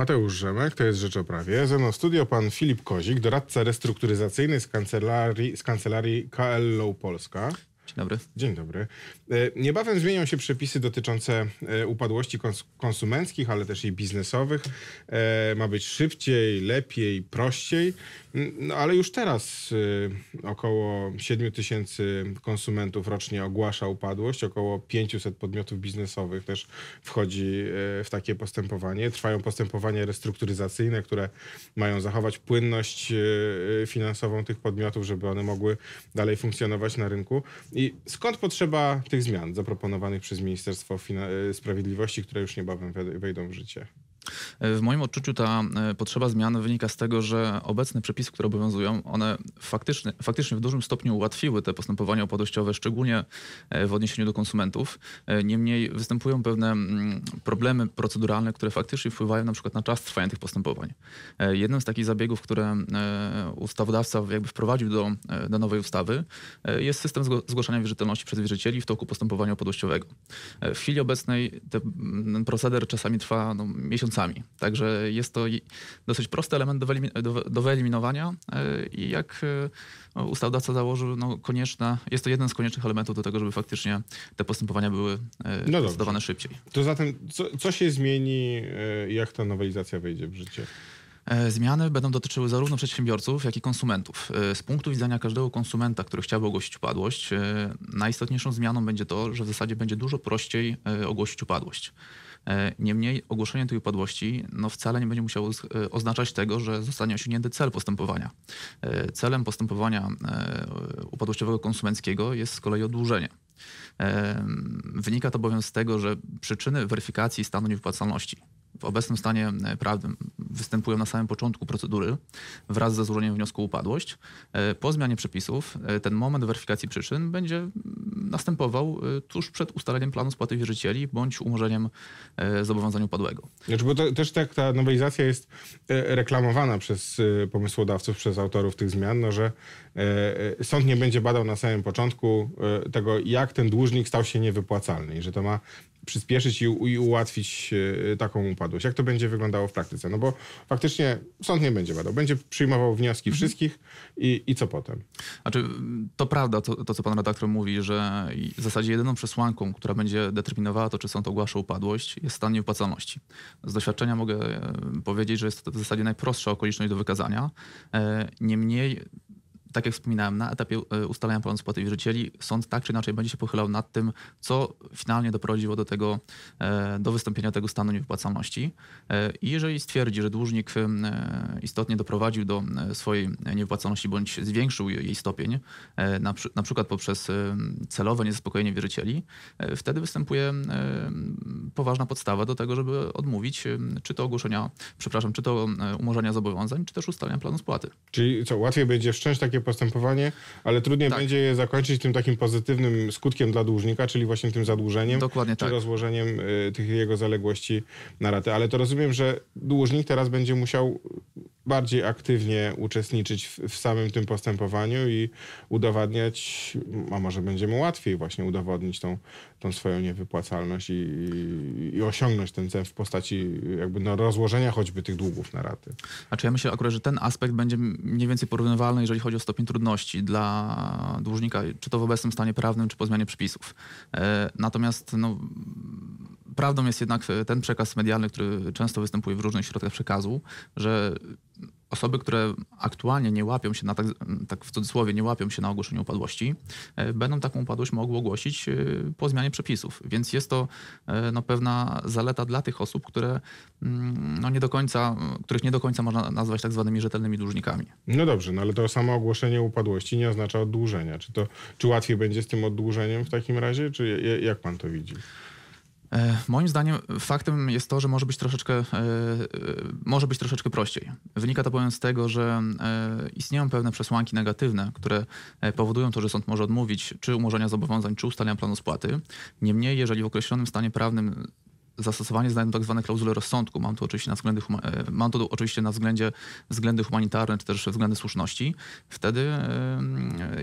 Mateusz Rzemek, to jest Rzecz o Prawie. Ze mną studio pan Filip Kozik, doradca restrukturyzacyjny z kancelarii, z kancelarii KL Low Polska. Dzień dobry. Dzień dobry. E, niebawem zmienią się przepisy dotyczące e, upadłości konsumenckich, ale też i biznesowych. E, ma być szybciej, lepiej, prościej, no, ale już teraz około 7 tysięcy konsumentów rocznie ogłasza upadłość, około 500 podmiotów biznesowych też wchodzi w takie postępowanie. Trwają postępowania restrukturyzacyjne, które mają zachować płynność finansową tych podmiotów, żeby one mogły dalej funkcjonować na rynku. I skąd potrzeba tych zmian zaproponowanych przez Ministerstwo Fina y, Sprawiedliwości, które już niebawem wejdą w życie? E, w moim odczuciu ta e, potrzeba zmian wynika z tego, że obecne przepisy, które obowiązują, one faktycznie, faktycznie w dużym stopniu ułatwiły te postępowania upadłościowe, szczególnie e, w odniesieniu do konsumentów. Niemniej występują pewne mm, problemy proceduralne, które faktycznie wpływają na przykład na czas trwania tych postępowań. Jednym z takich zabiegów, które ustawodawca jakby wprowadził do, do nowej ustawy jest system zgłaszania wierzytelności przez wierzycieli w toku postępowania upadłościowego. W chwili obecnej ten proceder czasami trwa no, miesiąc Także jest to dosyć prosty element do wyeliminowania e, i jak e, no, ustawodawca założył, no konieczna, jest to jeden z koniecznych elementów do tego, żeby faktycznie te postępowania były e, no szybciej. To zatem co, co się zmieni, jak ta nowelizacja wejdzie w życie? Zmiany będą dotyczyły zarówno przedsiębiorców, jak i konsumentów. Z punktu widzenia każdego konsumenta, który chciałby ogłosić upadłość, najistotniejszą zmianą będzie to, że w zasadzie będzie dużo prościej ogłosić upadłość. E, niemniej ogłoszenie tej upadłości no, wcale nie będzie musiało e, oznaczać tego, że zostanie osiągnięty cel postępowania. E, celem postępowania upadłościowego konsumenckiego jest z kolei oddłużenie. Wynika to bowiem z tego, że przyczyny weryfikacji stanu niewypłacalności w obecnym stanie prawnym występują na samym początku procedury wraz ze złożeniem wniosku o upadłość. E, po zmianie przepisów e, ten moment weryfikacji przyczyn będzie mm, następował e, tuż przed ustaleniem planu spłaty wierzycieli bądź umorzeniem zobowiązania upadłego. Znaczy, bo to, też tak ta nowelizacja jest reklamowana przez pomysłodawców, przez autorów tych zmian, no, że sąd nie będzie badał na samym początku tego, jak ten dłużnik stał się niewypłacalny i że to ma przyspieszyć i, i ułatwić e, taką upadłość. Jak to będzie wyglądało w praktyce? No bo faktycznie sąd nie będzie badał, będzie przyjmował wnioski mhm. wszystkich i, i co potem? Znaczy, to prawda, to, to co pan redaktor mówi, że w zasadzie jedyną przesłanką, która będzie determinowała to, czy sąd ogłasza upadłość, jest stan nieopłacalności. Z doświadczenia mogę e, powiedzieć, że jest to w zasadzie najprostsza okoliczność do wykazania. E, niemniej tak jak wspominałem, na etapie e, ustalania planu spłaty wierzycieli sąd tak czy inaczej będzie się pochylał nad tym, co finalnie doprowadziło do tego, e, do wystąpienia tego stanu niewypłacalności. E, I jeżeli stwierdzi, że dłużnik istotnie doprowadził do swojej niewypłacalności bądź zwiększył jej stopień, na, na przykład poprzez celowe niezaspokojenie wierzycieli, wtedy występuje poważna podstawa do tego, żeby odmówić czy to ogłoszenia, przepraszam, czy to umorzenia zobowiązań, czy też ustalenia planu spłaty. Czyli co, łatwiej będzie wszcząć takie takie postępowanie, ale trudniej tak. będzie je zakończyć tym takim pozytywnym skutkiem dla dłużnika, czyli właśnie tym zadłużeniem Dokładnie czy tak. rozłożeniem y, tych jego zaległości na ratę. Ale to rozumiem, że dłużnik teraz będzie musiał bardziej aktywnie uczestniczyć w, w, samym tym postępowaniu i udowadniać, a może będzie mu łatwiej właśnie udowodnić tą, tą swoją niewypłacalność i, i, i osiągnąć ten cel w postaci jakby no, rozłożenia choćby tych długów na raty. Znaczy ja myślę akurat, że ten aspekt będzie mniej więcej porównywalny, jeżeli chodzi o stopień trudności dla dłużnika, czy to w obecnym stanie prawnym, czy po zmianie przepisów. E, natomiast no, prawdą jest jednak e, ten przekaz medialny, który często występuje w różnych środkach przekazu, że osoby, które aktualnie nie łapią się na, tak, tak, w cudzysłowie, nie łapią się na ogłoszeniu upadłości, e, będą taką upadłość mogły ogłosić e, po zmianie przepisów. Więc jest to no, pewna zaleta dla tych osób, które, mm, no, nie do końca, których nie do końca można nazwać tak zwanymi rzetelnymi dłużnikami. No dobrze, no ale to samo ogłoszenie upadłości nie oznacza oddłużenia. Czy, to, czy łatwiej będzie z tym oddłużeniem w takim razie, czy jak pan to widzi? E, moim zdaniem faktem jest to, że może być troszeczkę, e, e, może być troszeczkę prościej. Wynika to bowiem z tego, że istnieją pewne przesłanki negatywne, które powodują to, że sąd może odmówić czy umorzenia zobowiązań, czy ustalenia planu spłaty. Niemniej, jeżeli w określonym stanie prawnym zastosowanie znajdą tak zwane klauzule rozsądku. Mam tu oczywiście na względy, e, mam tu oczywiście na względzie względy humanitarne czy też względy słuszności. Wtedy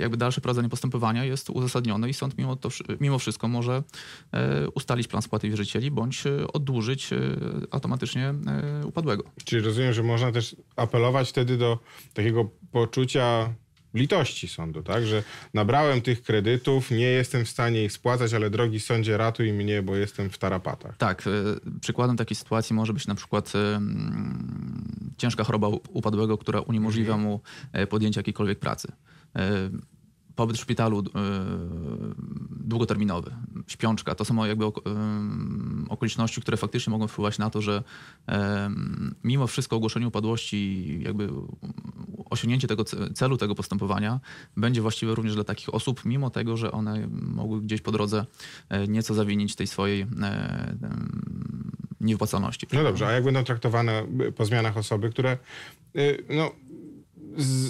jakby dalsze prowadzenie postępowania jest uzasadnione i sąd mimo, to, mimo wszystko może e, ustalić plan spłaty wierzycieli bądź e, oddłużyć automatycznie upadłego. Czyli rozumiem, że można też apelować wtedy do takiego poczucia litości sądu, tak? Że nabrałem tych kredytów, nie jestem w stanie ich spłacać, ale drogi sądzie ratuj mnie, bo jestem w tarapatach. Tak, e, przykładem takiej sytuacji może być na przykład e, ciężka choroba upadłego, która uniemożliwia mhm. mu e, podjęcie jakiejkolwiek pracy pobyt w szpitalu długoterminowy, śpiączka, to są jakby okoliczności, które faktycznie mogą wpływać na to, że mimo wszystko ogłoszenie upadłości, jakby osiągnięcie tego celu, tego postępowania będzie właściwe również dla takich osób, mimo tego, że one mogły gdzieś po drodze e, nieco zawinić tej swojej e, niewypłacalności. No dobrze, a jak będą no traktowane e, po zmianach osoby, które no,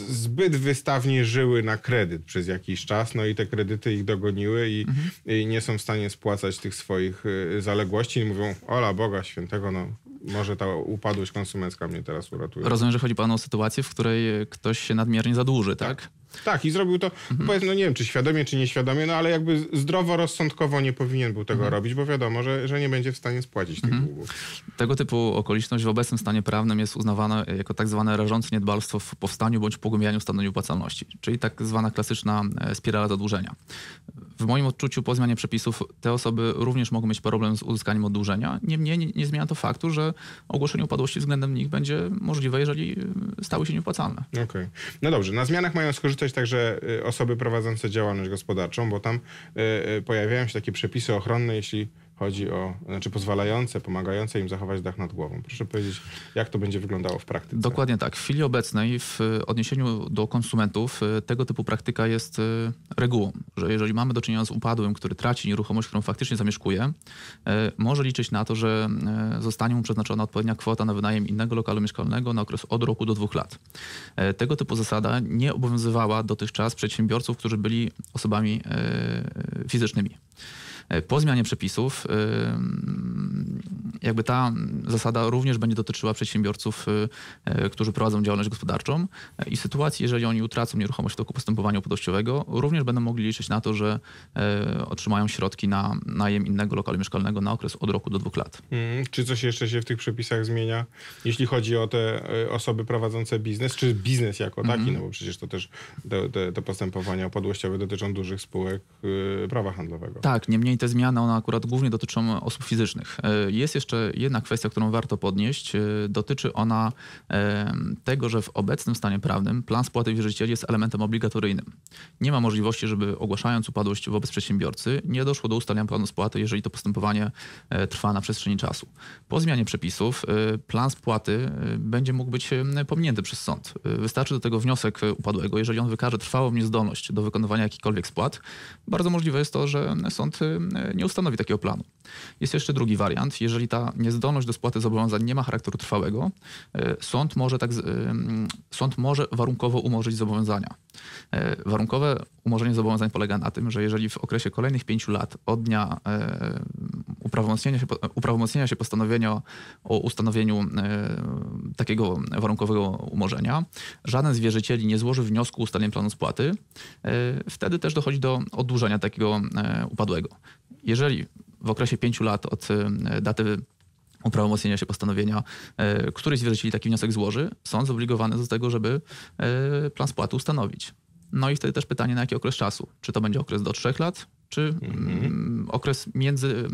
zbyt wystawnie żyły na kredyt przez jakiś czas, no i te kredyty ich dogoniły i, mhm. i nie są w stanie spłacać tych swoich zaległości i mówią, ola Boga Świętego, no może ta upadłość konsumencka mnie teraz uratuje. Rozumiem, że chodzi Panu o sytuację, w której ktoś się nadmiernie zadłuży, tak? tak? Tak, i zrobił to, mhm. powiedzmy, no nie wiem, czy świadomie, czy nieświadomie, no ale jakby zdroworozsądkowo nie powinien był tego mhm. robić, bo wiadomo, że, że nie będzie w stanie spłacić tych mhm. długów. Tego typu okoliczność w obecnym stanie prawnym jest uznawana jako tak zwane rażące niedbalstwo w powstaniu bądź pogłębianiu stanu nieopłacalności, czyli tak zwana klasyczna e, spirala zadłużenia. W moim odczuciu po zmianie przepisów te osoby również mogą mieć problem z uzyskaniem oddłużenia. Niemniej nie, nie zmienia to faktu, że ogłoszenie upadłości względem nich będzie możliwe, jeżeli e, stały się nieopłacalne. Okej. Okay. No dobrze, na zmianach mają skorzystać dotyczyć także y, osoby prowadzące działalność gospodarczą, bo tam y, y, pojawiają się takie przepisy ochronne, jeśli chodzi o, znaczy pozwalające, pomagające im zachować dach nad głową. Proszę powiedzieć, jak to będzie wyglądało w praktyce? Dokładnie tak. W chwili obecnej w e, odniesieniu do konsumentów e, tego typu praktyka jest e, regułą, że jeżeli mamy do czynienia z upadłym, który traci nieruchomość, którą faktycznie zamieszkuje, może liczyć na to, że zostanie mu przeznaczona odpowiednia kwota na wynajem innego lokalu mieszkalnego na okres od roku do dwóch lat. Tego typu zasada nie obowiązywała dotychczas przedsiębiorców, którzy byli osobami fizycznymi. E, po zmianie przepisów jakby ta zasada również będzie dotyczyła przedsiębiorców, y, y, którzy prowadzą działalność gospodarczą i sytuacji, jeżeli oni utracą nieruchomość w toku postępowania upadłościowego, również będą mogli liczyć na to, że y, otrzymają środki na najem innego lokalu mieszkalnego na okres od roku do dwóch lat. Hmm, czy coś jeszcze się w tych przepisach zmienia, jeśli chodzi o te osoby prowadzące biznes, czy biznes jako taki, hmm. no bo przecież to też te, te, te postępowania upadłościowe dotyczą dużych spółek prawa handlowego. Tak, niemniej te zmiany, one akurat głównie dotyczą osób fizycznych. Jest jeszcze jeszcze jedna kwestia, którą warto podnieść. E, dotyczy ona e, tego, że w obecnym stanie prawnym plan spłaty wierzycieli jest elementem obligatoryjnym. Nie ma możliwości, żeby ogłaszając upadłość wobec przedsiębiorcy, nie doszło do ustalenia planu spłaty, jeżeli to postępowanie e, trwa na przestrzeni czasu. Po zmianie przepisów plan spłaty będzie mógł być pominięty przez sąd. Wystarczy do tego wniosek upadłego. Jeżeli on wykaże trwałą niezdolność do wykonywania jakichkolwiek spłat, bardzo możliwe jest to, że sąd nie ustanowi takiego planu. Jest jeszcze drugi wariant. Jeżeli ta niezdolność do spłaty zobowiązań nie ma charakteru trwałego, e, sąd może, tak, e, sąd może warunkowo umorzyć zobowiązania. E, warunkowe umorzenie zobowiązań polega na tym, że jeżeli w okresie kolejnych pięciu lat od dnia uprawomocnienia się, uprawomocnienia się postanowienia o ustanowieniu takiego warunkowego umorzenia, żaden z wierzycieli nie złoży wniosku o ustalenie planu spłaty, wtedy też dochodzi do oddłużenia takiego upadłego. Jeżeli w okresie pięciu lat od y, daty uprawomocnienia się postanowienia, y, któryś z wierzycieli taki wniosek złoży, sąd zobligowany do tego, żeby y, plan spłaty ustanowić. No i wtedy też pytanie, na jaki okres czasu? Czy to będzie okres do trzech lat, czy mhm. mm, okres między,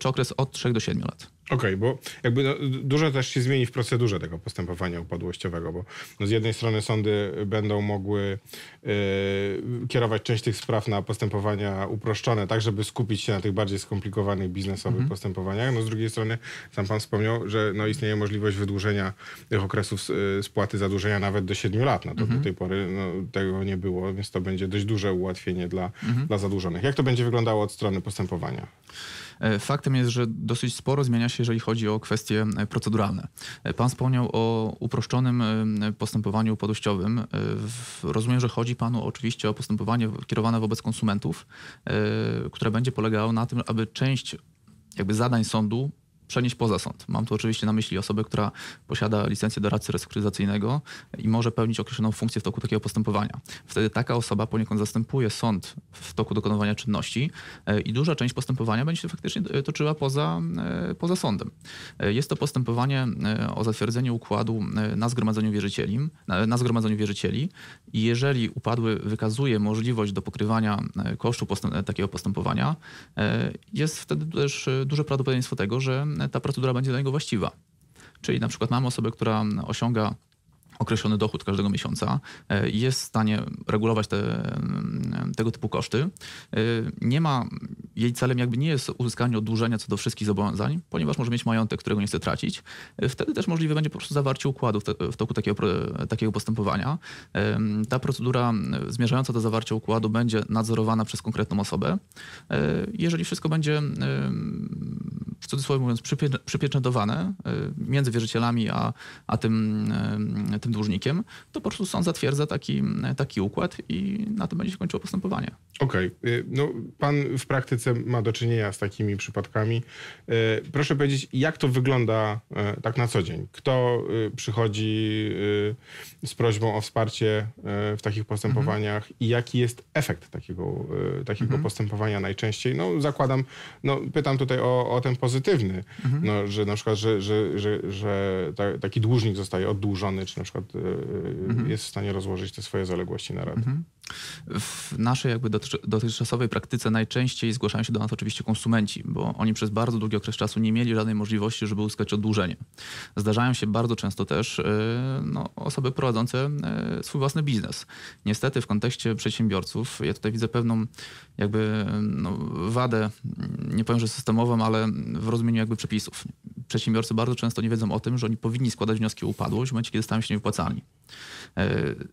czy okres od trzech do siedmiu lat? Okej, okay, bo jakby no, dużo też się zmieni w procedurze tego postępowania upadłościowego, bo no z jednej strony sądy będą mogły yy, kierować część tych spraw na postępowania uproszczone, tak żeby skupić się na tych bardziej skomplikowanych biznesowych mm -hmm. postępowaniach. No z drugiej strony, sam pan wspomniał, że no, istnieje możliwość wydłużenia tych okresów y, spłaty zadłużenia nawet do 7 lat. No to mm -hmm. do tej pory no, tego nie było, więc to będzie dość duże ułatwienie dla, mm -hmm. dla zadłużonych. Jak to będzie wyglądało od strony postępowania? E, faktem jest, że dosyć sporo zmienia się, jeżeli chodzi o kwestie e, proceduralne. E, pan wspomniał o uproszczonym postępowaniu upadłościowym. Rozumiem, że chodzi panu oczywiście o postępowanie kierowane wobec konsumentów, które będzie polegało na tym, aby część jakby zadań sądu przenieść poza sąd. Mam tu oczywiście na myśli osobę, która posiada licencję doradcy restrukturyzacyjnego i może pełnić określoną funkcję w toku takiego postępowania. Wtedy taka osoba poniekąd zastępuje sąd w toku dokonywania czynności e, i duża część postępowania będzie się faktycznie e, toczyła poza, e, poza sądem. Jest to postępowanie o zatwierdzenie układu na zgromadzeniu wierzycieli, na, na zgromadzeniu wierzycieli i jeżeli upadły wykazuje możliwość do pokrywania kosztu takiego postępowania, jest wtedy też duże prawdopodobieństwo tego, że E, ta procedura będzie dla niego właściwa. Czyli na przykład mamy osobę, która osiąga określony dochód każdego miesiąca, e, jest w stanie regulować te, mm, tego typu koszty. E, nie ma, jej celem jakby nie jest uzyskanie oddłużenia co do wszystkich zobowiązań, ponieważ może mieć majątek, którego nie chce tracić. Wtedy też możliwe będzie po prostu zawarcie układu w, te, w toku takiego, takiego postępowania. Ta procedura zmierzająca do zawarcia układu będzie nadzorowana przez konkretną osobę. Jeżeli wszystko będzie w cudzysłowie mówiąc, przypie, przypieczętowane y, między wierzycielami a, a tym, y, tym dłużnikiem, to po prostu sąd zatwierdza taki, taki układ i na tym będzie się kończyło postępowanie. Okej. Okay. No, pan w praktyce ma do czynienia z takimi przypadkami. Y, proszę powiedzieć, jak to wygląda tak na co dzień? Kto przychodzi z prośbą o wsparcie w takich postępowaniach mm -hmm. i jaki jest efekt takiego, takiego mm -hmm. postępowania najczęściej? No, zakładam, no, pytam tutaj o, o ten postęp pozytywny, mhm. no, że na przykład, że, że, że, że ta, taki dłużnik zostaje oddłużony, czy na przykład e, e, mhm. jest w stanie rozłożyć te swoje zaległości na raty. Mhm. W naszej jakby dotychczasowej praktyce najczęściej zgłaszają się do nas oczywiście konsumenci, bo oni przez bardzo długi okres czasu nie mieli żadnej możliwości, żeby uzyskać oddłużenie. Zdarzają się bardzo często też e, no, osoby prowadzące e, swój własny biznes. Niestety w kontekście przedsiębiorców ja tutaj widzę pewną jakby no, wadę, mm, nie powiem, że systemową, ale w rozumieniu jakby przepisów. Przedsiębiorcy bardzo często nie wiedzą o tym, że oni powinni składać wnioski o upadłość w momencie, kiedy stają się niewypłacalni. E,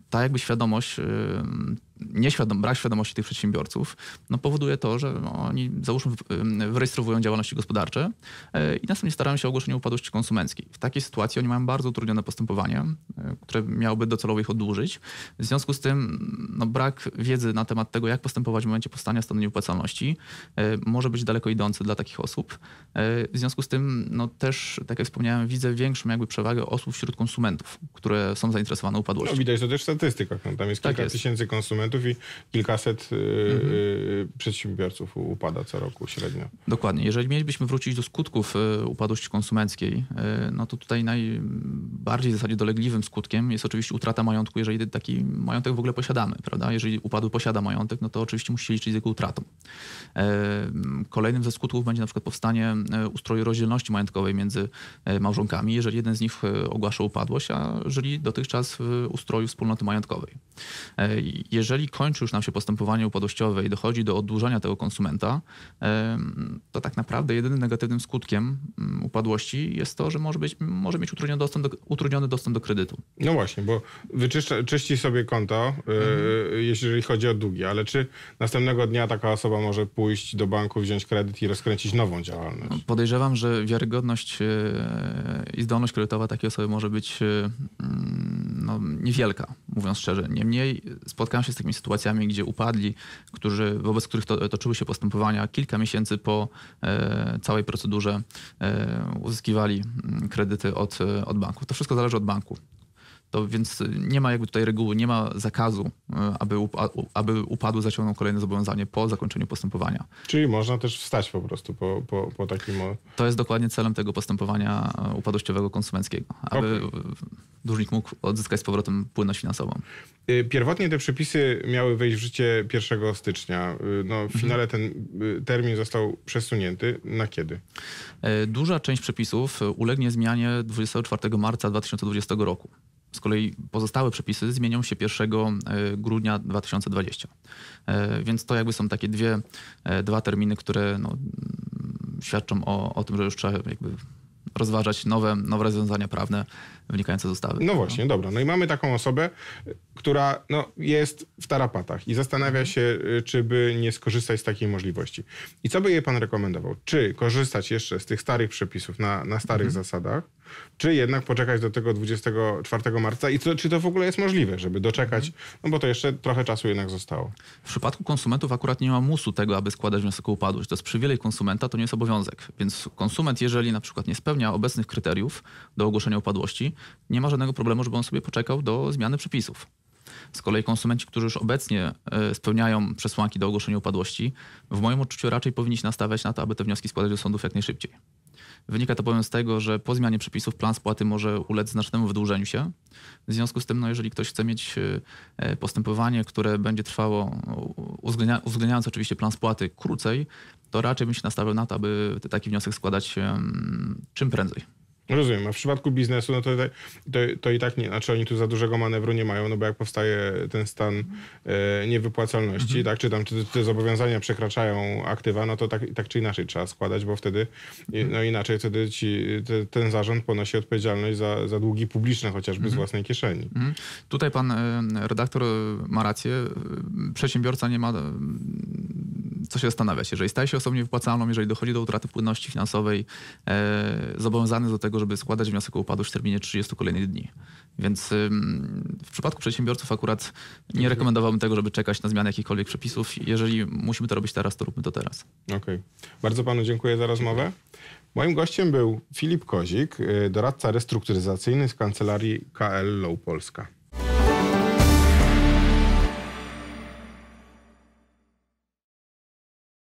ta jakby świadomość nieświadom, brak świadomości tych przedsiębiorców no, powoduje to, że oni załóżmy wyrejestrowują działalności gospodarcze e, i następnie starają się o ogłoszenie upadłości konsumenckiej. W takiej sytuacji oni mają bardzo utrudnione postępowanie, e, które miałoby docelowo ich odłużyć. W związku z tym no, brak wiedzy na temat tego, jak postępować w momencie powstania stanu nieupłacalności e, może być daleko idący dla takich osób. W związku z tym no, też, tak jak wspomniałem, widzę większą jakby przewagę osób wśród konsumentów, które są zainteresowane upadłością. No widać to też w statystykach. No, tam jest tak kilka jest. tysięcy konsumentów konsumentów i kilkaset y, mhm. Y, przedsiębiorców upada co roku średnio. Dokładnie. Jeżeli mielibyśmy wrócić do skutków y, upadłości konsumenckiej, no to tutaj najbardziej w zasadzie dolegliwym skutkiem jest oczywiście utrata majątku, jeżeli taki majątek w ogóle posiadamy, prawda? Jeżeli upadły posiada majątek, no to oczywiście musi się liczyć z jego utratą. E, kolejnym ze skutków będzie na przykład powstanie e, ustroju rozdzielności majątkowej między e, małżonkami, jeżeli jeden z nich ogłasza upadłość, a żyli dotychczas w ustroju wspólnoty majątkowej. Jeżeli jeżeli kończy już nam się postępowanie upadłościowe i dochodzi do oddłużania tego konsumenta, to tak naprawdę jedynym negatywnym skutkiem mm, upadłości jest to, że może, być, może mieć utrudniony dostęp, do, utrudniony dostęp do kredytu. No właśnie, bo wyczyszcza, czyści sobie konto, e, mhm. jeżeli chodzi o długi, ale czy następnego dnia taka osoba może pójść do banku, wziąć kredyt i rozkręcić nową działalność? No, podejrzewam, że wiarygodność e, i zdolność kredytowa takiej osoby może być e, mm, no, niewielka mówiąc szczerze. Niemniej spotkałem się z takimi sytuacjami, gdzie upadli, którzy, wobec których to, toczyły się postępowania kilka miesięcy po e, całej procedurze, e, uzyskiwali mm, kredyty od, e, od banku. To wszystko zależy od banku. To więc nie ma jakby tutaj reguły, nie ma zakazu, e, aby, aby upadły zaciągnął kolejne zobowiązanie po zakończeniu postępowania. Czyli można też wstać po prostu po, po, po takim. To jest dokładnie celem tego postępowania e, upadłościowego konsumenckiego. Aby okay dłużnik mógł odzyskać z powrotem płynność finansową. Y, pierwotnie te przepisy miały wejść w życie 1 stycznia. Y, no, w mhm. finale ten y, termin został przesunięty. Na kiedy? E, duża część przepisów ulegnie zmianie 24 marca 2020 roku. Z kolei pozostałe przepisy zmienią się 1 e, grudnia 2020. E, więc to jakby są takie dwie, dwa terminy, które no, świadczą o, o tym, że już trzeba jakby rozważać nowe, nowe rozwiązania prawne wynikające z ustawy. No właśnie, no. dobra. No i mamy taką osobę, która no, jest w tarapatach i zastanawia się, y, czy by nie skorzystać z takiej możliwości. I co by jej pan rekomendował? Czy korzystać jeszcze z tych starych przepisów na, na starych mhm. zasadach, czy jednak poczekać do tego 24 marca i to, czy to w ogóle jest możliwe, żeby doczekać, mhm. no bo to jeszcze trochę czasu jednak zostało. W przypadku konsumentów akurat nie ma musu tego, aby składać wniosek o upadłość. To jest przywilej konsumenta, to nie jest obowiązek. Więc konsument, jeżeli na przykład nie spełnia obecnych kryteriów do ogłoszenia upadłości, nie ma żadnego problemu, żeby on sobie poczekał do zmiany przepisów. Z kolei konsumenci, którzy już obecnie e, spełniają przesłanki do ogłoszenia upadłości, w moim odczuciu raczej powinni się nastawiać na to, aby te wnioski składać do sądów jak najszybciej. Wynika to bowiem z tego, że po zmianie przepisów plan spłaty może ulec znacznemu wydłużeniu się. W związku z tym, no, jeżeli ktoś chce mieć e, e, postępowanie, które będzie trwało, uwzględniając oczywiście plan spłaty krócej, to raczej bym się nastawiał na to, aby taki wniosek składać czym prędzej. Rozumiem, a w przypadku biznesu no to, to, to, i tak nie, znaczy oni tu za dużego manewru nie mają, no bo jak powstaje ten stan e, niewypłacalności, mhm. tak, czy tam czy te zobowiązania przekraczają aktywa, no to tak, tak czy inaczej trzeba składać, bo wtedy, mhm. no inaczej wtedy ci, te, ten zarząd ponosi odpowiedzialność za, za długi publiczne chociażby mhm. z własnej kieszeni. Mhm. Tutaj pan e, redaktor e, ma rację, e, przedsiębiorca nie ma co się zastanawiać, jeżeli staje się osobą niewypłacalną, jeżeli dochodzi do utraty płynności finansowej, e, zobowiązany do tego, tego, żeby składać wniosek o upadłość w terminie 30 kolejnych dni. Więc w przypadku przedsiębiorców akurat nie rekomendowałbym tego, żeby czekać na zmianę jakichkolwiek przepisów. Jeżeli musimy to robić teraz, to róbmy to teraz. Okej. Okay. Bardzo panu dziękuję za rozmowę. Moim gościem był Filip Kozik, y, doradca restrukturyzacyjny z kancelarii KL Low Polska.